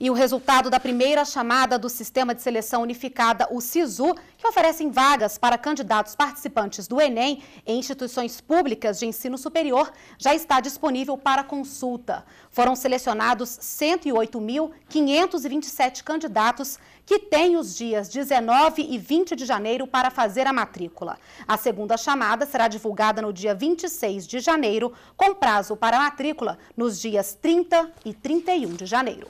e o resultado da primeira chamada do Sistema de Seleção Unificada, o SISU, que oferecem vagas para candidatos participantes do Enem em instituições públicas de ensino superior, já está disponível para consulta. Foram selecionados 108.527 candidatos que têm os dias 19 e 20 de janeiro para fazer a matrícula. A segunda chamada será divulgada no dia 26 de janeiro, com prazo para a matrícula nos dias 30 e 31 de janeiro.